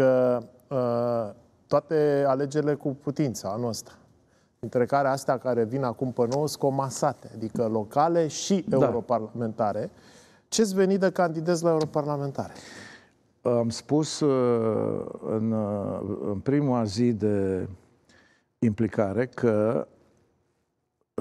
că uh, toate alegerile cu putință anul ăsta, între care astea care vin acum pe nou, sunt comasate, adică locale și da. europarlamentare. Ce-ți veni de candidez la europarlamentare? Am spus uh, în, uh, în prima zi de implicare că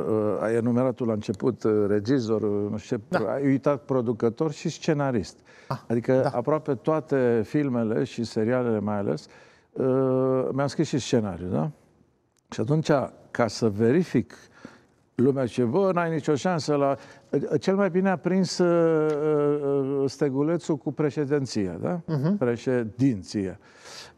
uh, ai enumerat la început uh, regizor, uh, nu știu da. ai uitat producător și scenarist. Ah, adică da. aproape toate filmele și serialele mai ales uh, mi-am scris și scenariu, da? Și atunci, ca să verific lumea ce bă, n-ai nicio șansă la... Cel mai bine a prins uh, uh, uh stegulețul cu președinția, da? Uh-huh. Mhm. Președinție.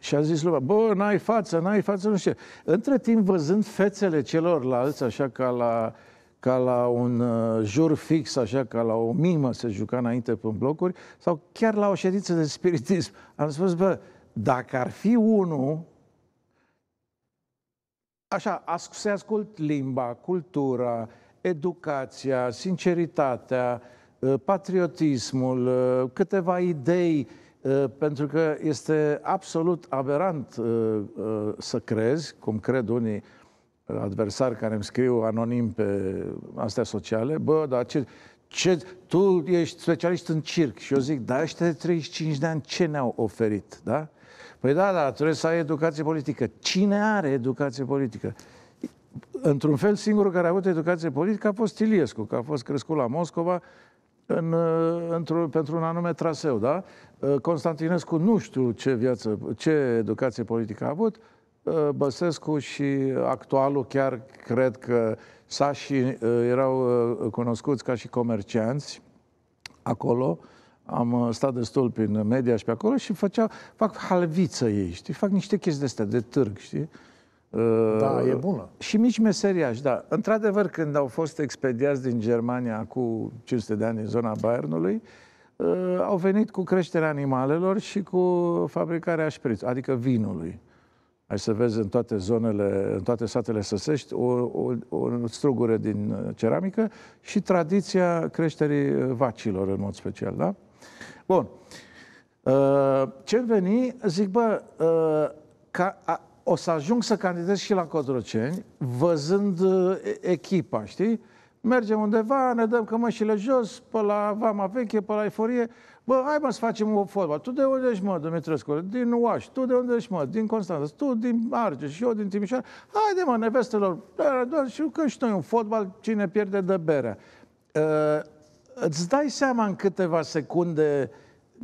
Și a zis lumea, bă, n-ai față, n-ai față, nu știu. Între timp, văzând fețele celorlalți, așa ca la, ca la un uh, jur fix, așa ca la o mimă se juca înainte pe blocuri, sau chiar la o ședință de spiritism, am spus, bă, dacă ar fi unul, așa, as- se ascult limba, cultura, educația, sinceritatea, uh, patriotismul, uh, câteva idei Uh, pentru că este absolut aberant uh, uh, să crezi, cum cred unii adversari care îmi scriu anonim pe astea sociale, bă, dar ce, ce, tu ești specialist în circ și eu zic, da, ăștia de 35 de ani ce ne-au oferit, da? Păi da, da, trebuie să ai educație politică. Cine are educație politică? Într-un fel, singurul care a avut educație politică a fost Iliescu, că a fost crescut la Moscova în, uh, într pentru un anume traseu, da? Uh, Constantinescu nu știu ce viață, ce educație politică a avut, uh, Băsescu și actualul chiar cred că sașii erau cunoscuți ca și comercianți acolo, am stat destul prin media și pe acolo și făceau, fac halviță ei, știi, fac niște chestii de astea, de târg, știi? Da, uh, e bună. Și mici meseriași, da. Într-adevăr, când au fost expediați din Germania cu 500 de ani în zona Bayernului, uh, au venit cu creșterea animalelor și cu fabricarea șpriț, adică vinului. Ai să vezi în toate zonele, în toate satele săsești, o, o, o strugură din uh, ceramică și tradiția creșterii vacilor, în mod special, da? Bun. Ce veni, zic, bă, ca, o să ajung să candidez și la Codroceni, văzând uh, echipa, știi? Mergem undeva, ne dăm cămășile jos, pe la Vama Veche, pe la Eforie. Bă, hai mă să facem o fotbal. Tu de unde ești, mă, Dumitrescu? Din Uaș. Tu de unde ești, mă? Din Constanța. Tu din Argeș și eu din Timișoara. Haide, mă, nevestelor. Doar da, și că și noi un fotbal, cine pierde de berea. Uh, îți dai seama în câteva secunde uh,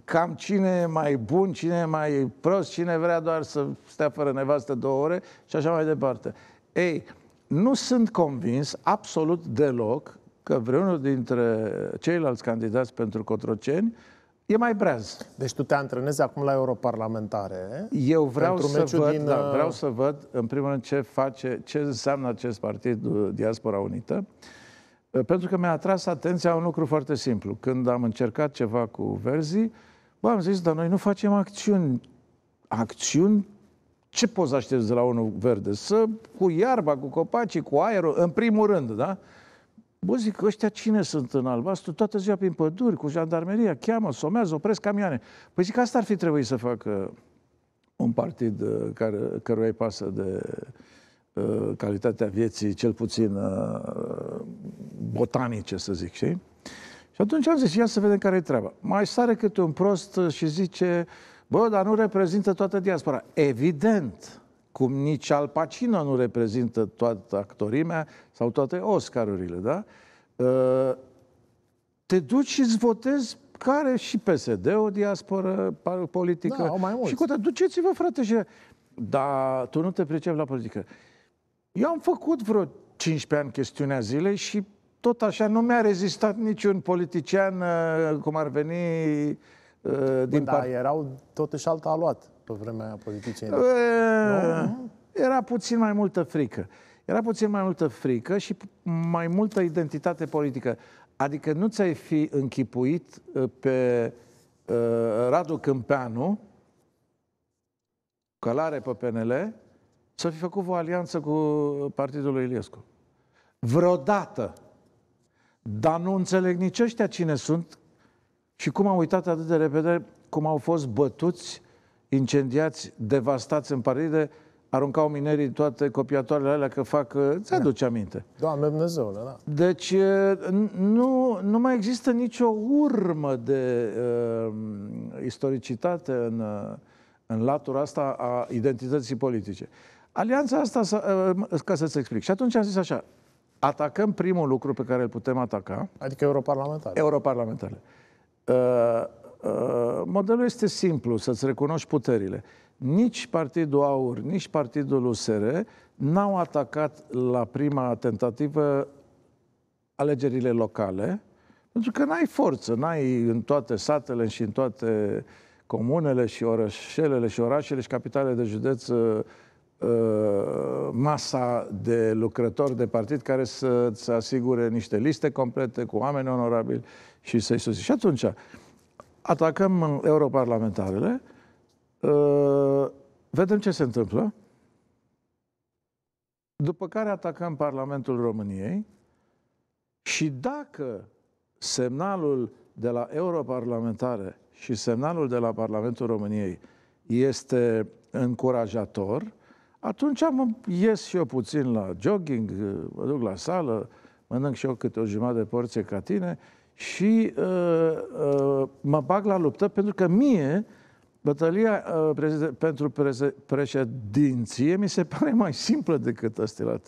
cam cine e mai bun, cine e mai prost, cine vrea doar să stea fără nevastă două ore și așa mai departe. Ei, nu sunt convins absolut deloc că vreunul dintre ceilalți candidați pentru Cotroceni e mai breaz. Deci tu te antrenezi acum la europarlamentare. Eu vreau să văd, din... da, uh, vreau să văd în primul rând ce face, ce înseamnă acest partid uh, Diaspora Unită. Uh, pentru că mi-a atras atenția un lucru foarte simplu. Când am încercat ceva cu Verzi, Bă, am zis, dar noi nu facem acțiuni. Acțiuni? Ce poți aștepți de la unul verde? Să, cu iarba, cu copacii, cu aerul, în primul rând, da? Bă, zic, ăștia cine sunt în albastru? Toată ziua prin păduri, cu jandarmeria, cheamă, somează, opresc camioane. Păi zic, asta ar fi trebuit să facă un partid uh, care, căruia îi pasă de uh, calitatea vieții, cel puțin uh, botanice, să zic, știi? Și atunci am zis, ia să vedem care e treaba. Mai sare câte un prost și zice, bă, dar nu reprezintă toată diaspora. Evident, cum nici Al Pacino nu reprezintă toată actorimea sau toate Oscarurile, da? Ă, te duci și îți votezi care și PSD, o diasporă politică. Da, mai mulți. Și cu duceți-vă, frate, și... Dar tu nu te pricepi la politică. Eu am făcut vreo 15 ani chestiunea zilei și tot așa nu mi-a rezistat niciun politician, uh, cum ar veni uh, din da, part... erau totuși alta luat pe vremea politicienilor. Uh, era puțin mai multă frică. Era puțin mai multă frică și mai multă identitate politică. Adică nu ți-ai fi închipuit pe uh, Radu Câmpeanu, călare pe PNL, să fi făcut o alianță cu partidul lui Iliescu. Vreodată. Dar nu înțeleg nici ăștia cine sunt și cum au uitat atât de repede cum au fost bătuți, incendiați, devastați în paride, aruncau minerii toate copiatoarele alea că fac... Uh, Ți da. aduce aminte? Doamne Dumnezeu, da. Deci uh, nu, nu mai există nicio urmă de uh, istoricitate în, uh, în latura asta a identității politice. Alianța asta, ca să-ți explic. Și atunci am zis așa, atacăm primul lucru pe care îl putem ataca. Adică europarlamentare. Europarlamentare. Uh, uh, modelul este simplu, să-ți recunoști puterile. Nici Partidul Aur, nici Partidul USR n-au atacat la prima tentativă alegerile locale, pentru că n-ai forță, n-ai în toate satele și în toate comunele și orășelele și orașele și capitalele de județ uh, Uh, masa de lucrători de partid care să-ți asigure niște liste complete cu oameni onorabili și să-i susțin. Și atunci atacăm europarlamentarele, uh, vedem ce se întâmplă, după care atacăm Parlamentul României și dacă semnalul de la europarlamentare și semnalul de la Parlamentul României este încurajator, atunci mă ies și eu puțin la jogging, mă duc la sală, mănânc și eu câte o jumătate de porție ca tine și uh, uh, mă bag la luptă pentru că mie bătălia uh, prezide- pentru preze- președinție mi se pare mai simplă decât astea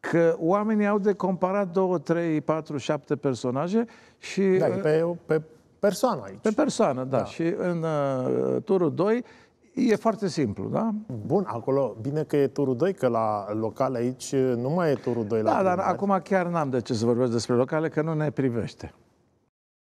că oamenii au de comparat două, trei, patru, șapte personaje și... Da, pe, uh, pe persoană aici. Pe persoană, da. da. Și în uh, turul 2 E foarte simplu, da? Bun, acolo, bine că e turul 2, că la locale aici nu mai e turul 2 da, la Da, dar acum chiar n-am de ce să vorbesc despre locale, că nu ne privește.